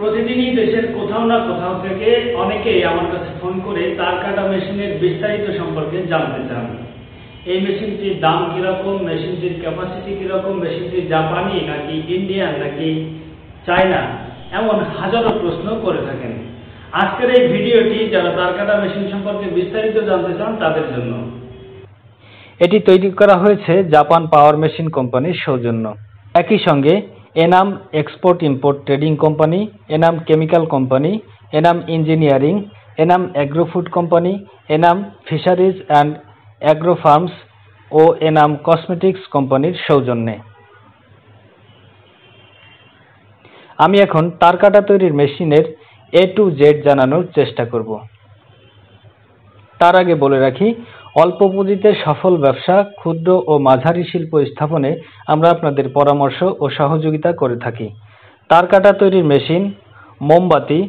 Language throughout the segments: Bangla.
প্রতিদিনই দেশের কোথাও না কোথাও থেকে অনেকেই আমার কাছে ফোন করে তার কাটা মেশিনের বিস্তারিত সম্পর্কে জানতে চান এই মেশিনটির দাম কীরকম মেশিনটির ক্যাপাসিটি কীরকম মেশিনটি জাপানি নাকি ইন্ডিয়ান নাকি চায়না এমন হাজারো প্রশ্ন করে থাকেন আজকের এই ভিডিওটি যারা তার কাটা মেশিন সম্পর্কে বিস্তারিত জানতে চান তাদের জন্য এটি তৈরি করা হয়েছে জাপান পাওয়ার মেশিন কোম্পানির সৌজন্য একই সঙ্গে Enam export import trading company Enam chemical company Enam engineering Enam agro food company Enam fisheries and agro farms ও এনাম কসমেটিক্স কোম্পানির সৌজন্যে আমি এখন তার কাটা তৈরির মেশিনের এ টু জেড জানানোর চেষ্টা করব তার আগে বলে রাখি অল্প পুঁজিতে সফল ব্যবসা ক্ষুদ্র ও মাঝারি শিল্প স্থাপনে আমরা আপনাদের পরামর্শ ও সহযোগিতা করে থাকি তার কাটা তৈরির মেশিন মোমবাতি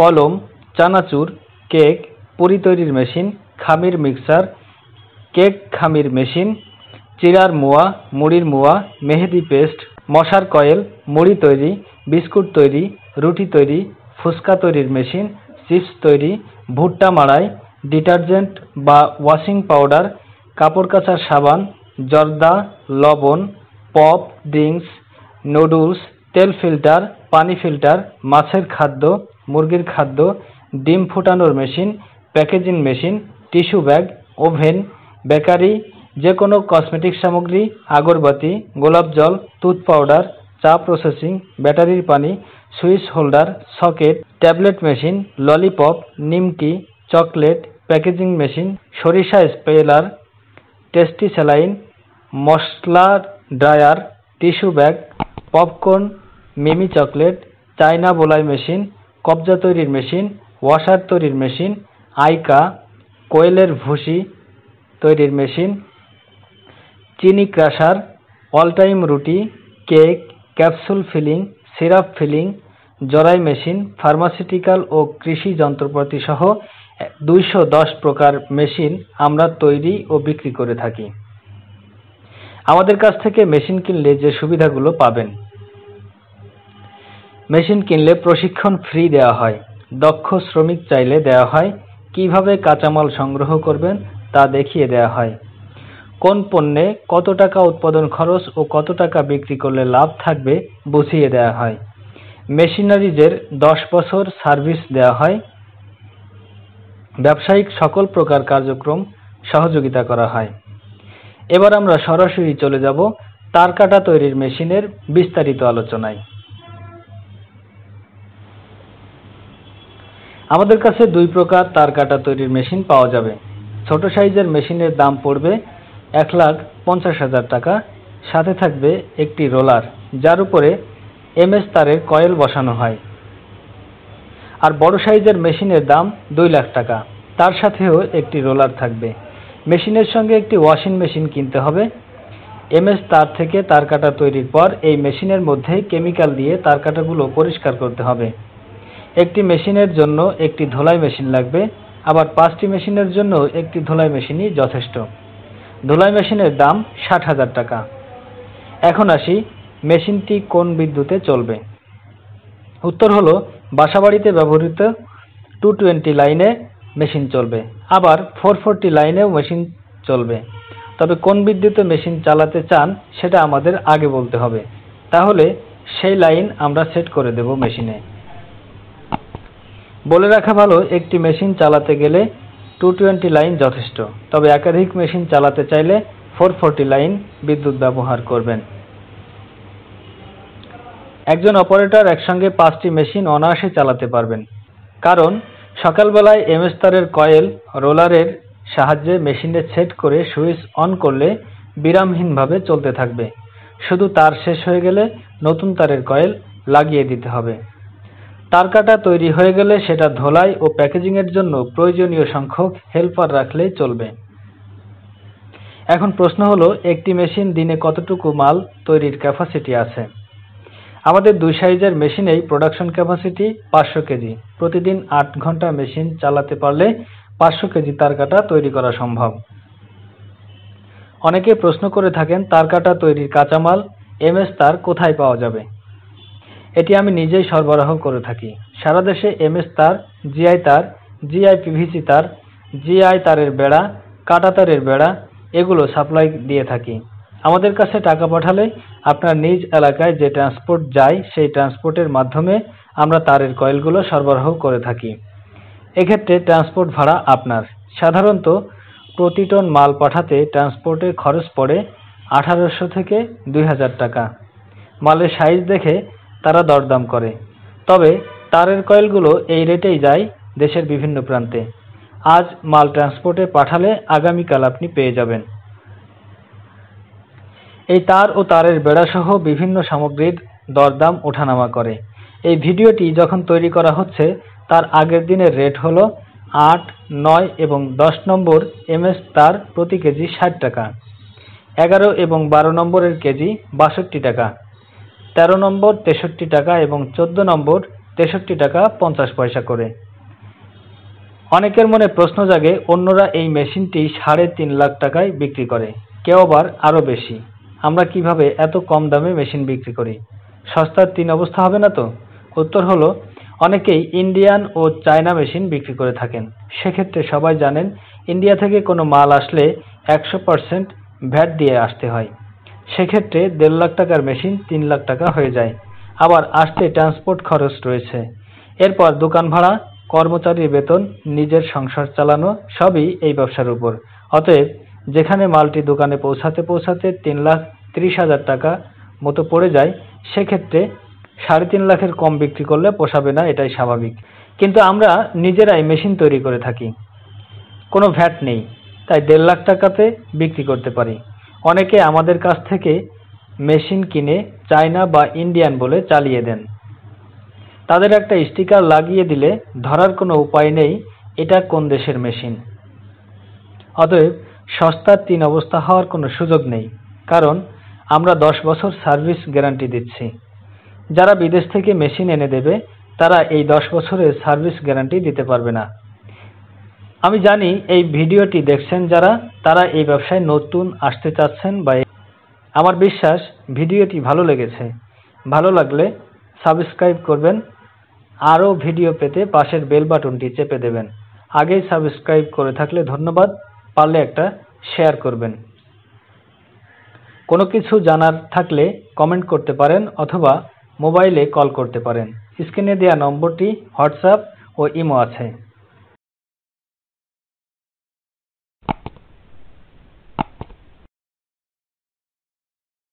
কলম চানাচুর কেক পুরি তৈরির মেশিন খামির মিক্সার কেক খামির মেশিন চিরার মোয়া মুড়ির মোয়া মেহেদি পেস্ট মশার কয়েল মুড়ি তৈরি বিস্কুট তৈরি রুটি তৈরি ফুচকা তৈরির মেশিন চিপস তৈরি ভুট্টা মাড়াই ডিটারজেন্ট বা ওয়াশিং পাউডার কাপড় কাচার সাবান জর্দা লবণ পপ ড্রিঙ্কস নুডলস তেল ফিল্টার পানি ফিল্টার মাছের খাদ্য মুরগির খাদ্য ডিম ফুটানোর machine packaging machine tissue bag oven bakery যে কোনো কসমেটিক সামগ্রী আগরবাতি গোলাপ জল টুথ পাউডার চা প্রসেসিং ব্যাটারির পানি switch holder socket tablet machine lollipop নিমকি চকলেট প্যাকেজিং মেশিন সরিষা স্পেলার টেস্টি স্যালাইন মশলা dryer tissue bag popcorn Mimi chocolate China বোলাই মেশিন কবজা তৈরির মেশিন ওয়াশার তৈরির মেশিন আইকা কোয়েলের ভুসি তৈরির মেশিন চিনি ক্রাশার অল টাইম রুটি cake capsule filling syrup filling জরাই মেশিন ফার্মাসিউটিক্যাল ও কৃষি যন্ত্রপাতি সহ দুইশো দশ প্রকার মেশিন আমরা তৈরি ও বিক্রি করে থাকি আমাদের কাছ থেকে মেশিন কিনলে যে সুবিধাগুলো পাবেন মেশিন কিনলে প্রশিক্ষণ ফ্রি দেওয়া হয় দক্ষ শ্রমিক চাইলে দেওয়া হয় কিভাবে কাঁচামাল সংগ্রহ করবেন তা দেখিয়ে দেওয়া হয় কোন পণ্যে কত টাকা উৎপাদন খরচ ও কত টাকা বিক্রি করলে লাভ থাকবে বুঝিয়ে দেওয়া হয় মেশিনারিজের দশ বছর সার্ভিস দেওয়া হয় ব্যবসায়িক সকল প্রকার কার্যক্রম সহযোগিতা করা হয় এবার আমরা সরাসরি চলে যাব তার কাটা তৈরির মেশিনের বিস্তারিত আলোচনায় আমাদের কাছে দুই প্রকার তার কাটা তৈরির মেশিন পাওয়া যাবে ছোট সাইজের মেশিনের দাম পড়বে এক লাখ পঞ্চাশ হাজার টাকা সাথে থাকবে একটি রোলার যার উপরে এমএস তারের কয়েল বসানো হয় আর বড় সাইজের মেশিনের দাম দুই লাখ টাকা তার সাথেও একটি রোলার থাকবে মেশিনের সঙ্গে একটি ওয়াশিং মেশিন কিনতে হবে এমএস তার থেকে তার কাটা তৈরির পর এই মেশিনের মধ্যে কেমিক্যাল দিয়ে তার কাটাগুলো পরিষ্কার করতে হবে একটি মেশিনের জন্য একটি ধোলাই মেশিন লাগবে আবার পাঁচটি মেশিনের জন্য একটি ধোলাই মেশিনই যথেষ্ট ধোলাই মেশিনের দাম ষাট হাজার টাকা এখন আসি মেশিনটি কোন বিদ্যুতে চলবে উত্তর হলো বাসাবাড়িতে ব্যবহৃত টু টোয়েন্টি লাইনে মেশিন চলবে আবার ফোর ফোরটি লাইনেও মেশিন চলবে তবে কোন বিদ্যুতে মেশিন চালাতে চান সেটা আমাদের আগে বলতে হবে তাহলে সেই লাইন আমরা সেট করে দেব মেশিনে বলে রাখা ভালো একটি মেশিন চালাতে গেলে টু টোয়েন্টি লাইন যথেষ্ট তবে একাধিক মেশিন চালাতে চাইলে ফোর ফোরটি লাইন বিদ্যুৎ ব্যবহার করবেন একজন অপারেটর একসঙ্গে পাঁচটি মেশিন অনায়াসে চালাতে পারবেন কারণ সকালবেলায় এমএস্তারের কয়েল রোলারের সাহায্যে মেশিনে সেট করে সুইচ অন করলে বিরামহীনভাবে চলতে থাকবে শুধু তার শেষ হয়ে গেলে নতুন তারের কয়েল লাগিয়ে দিতে হবে তার কাটা তৈরি হয়ে গেলে সেটা ধোলাই ও প্যাকেজিংয়ের জন্য প্রয়োজনীয় সংখ্যক হেল্পার রাখলেই চলবে এখন প্রশ্ন হলো একটি মেশিন দিনে কতটুকু মাল তৈরির ক্যাপাসিটি আছে আমাদের দুই সাইজের মেশিনেই প্রোডাকশন ক্যাপাসিটি পাঁচশো কেজি প্রতিদিন আট ঘন্টা মেশিন চালাতে পারলে পাঁচশো কেজি তার কাটা তৈরি করা সম্ভব অনেকে প্রশ্ন করে থাকেন তার কাটা তৈরির কাঁচামাল এমএস তার কোথায় পাওয়া যাবে এটি আমি নিজেই সরবরাহ করে থাকি সারা দেশে এমএস তার জিআই তার জিআই পিভিসি তার জিআই তারের বেড়া কাটা তারের বেড়া এগুলো সাপ্লাই দিয়ে থাকি আমাদের কাছে টাকা পাঠালে আপনার নিজ এলাকায় যে ট্রান্সপোর্ট যায় সেই ট্রান্সপোর্টের মাধ্যমে আমরা তারের কয়েলগুলো সরবরাহ করে থাকি এক্ষেত্রে ট্রান্সপোর্ট ভাড়া আপনার সাধারণত প্রতি টন মাল পাঠাতে ট্রান্সপোর্টের খরচ পড়ে আঠারোশো থেকে দুই হাজার টাকা মালের সাইজ দেখে তারা দরদাম করে তবে তারের কয়েলগুলো এই রেটেই যায় দেশের বিভিন্ন প্রান্তে আজ মাল ট্রান্সপোর্টে পাঠালে আগামীকাল আপনি পেয়ে যাবেন এই তার ও তারের বেড়াসহ বিভিন্ন সামগ্রীর দরদাম ওঠানামা করে এই ভিডিওটি যখন তৈরি করা হচ্ছে তার আগের দিনের রেট হলো আট নয় এবং দশ নম্বর এমএস তার প্রতি কেজি ষাট টাকা এগারো এবং বারো নম্বরের কেজি বাষট্টি টাকা তেরো নম্বর তেষট্টি টাকা এবং চোদ্দো নম্বর তেষট্টি টাকা পঞ্চাশ পয়সা করে অনেকের মনে প্রশ্ন জাগে অন্যরা এই মেশিনটি সাড়ে তিন লাখ টাকায় বিক্রি করে কেউ আবার আরও বেশি আমরা কিভাবে এত কম দামে মেশিন বিক্রি করি সস্তার তিন অবস্থা হবে না তো উত্তর হলো অনেকেই ইন্ডিয়ান ও চায়না মেশিন বিক্রি করে থাকেন সেক্ষেত্রে সবাই জানেন ইন্ডিয়া থেকে কোনো মাল আসলে একশো পারসেন্ট ভ্যাট দিয়ে আসতে হয় সেক্ষেত্রে দেড় লাখ টাকার মেশিন তিন লাখ টাকা হয়ে যায় আবার আসতে ট্রান্সপোর্ট খরচ রয়েছে এরপর দোকান ভাড়া কর্মচারীর বেতন নিজের সংসার চালানো সবই এই ব্যবসার উপর অতএব যেখানে মালটি দোকানে পৌঁছাতে পৌঁছাতে তিন লাখ ত্রিশ হাজার টাকা মতো পড়ে যায় সেক্ষেত্রে সাড়ে তিন লাখের কম বিক্রি করলে পোষাবে না এটাই স্বাভাবিক কিন্তু আমরা নিজেরাই মেশিন তৈরি করে থাকি কোনো ভ্যাট নেই তাই দেড় লাখ টাকাতে বিক্রি করতে পারি অনেকে আমাদের কাছ থেকে মেশিন কিনে চায়না বা ইন্ডিয়ান বলে চালিয়ে দেন তাদের একটা স্টিকার লাগিয়ে দিলে ধরার কোনো উপায় নেই এটা কোন দেশের মেশিন অতএব সস্তার তিন অবস্থা হওয়ার কোনো সুযোগ নেই কারণ আমরা দশ বছর সার্ভিস গ্যারান্টি দিচ্ছি যারা বিদেশ থেকে মেশিন এনে দেবে তারা এই দশ বছরের সার্ভিস গ্যারান্টি দিতে পারবে না আমি জানি এই ভিডিওটি দেখছেন যারা তারা এই ব্যবসায় নতুন আসতে চাচ্ছেন বা আমার বিশ্বাস ভিডিওটি ভালো লেগেছে ভালো লাগলে সাবস্ক্রাইব করবেন আরও ভিডিও পেতে পাশের বেল বাটনটি চেপে দেবেন আগেই সাবস্ক্রাইব করে থাকলে ধন্যবাদ পারলে একটা শেয়ার করবেন কোনো কিছু জানার থাকলে কমেন্ট করতে পারেন অথবা মোবাইলে কল করতে পারেন স্ক্রিনে দেওয়া নম্বরটি হোয়াটসঅ্যাপ ও ইমো আছে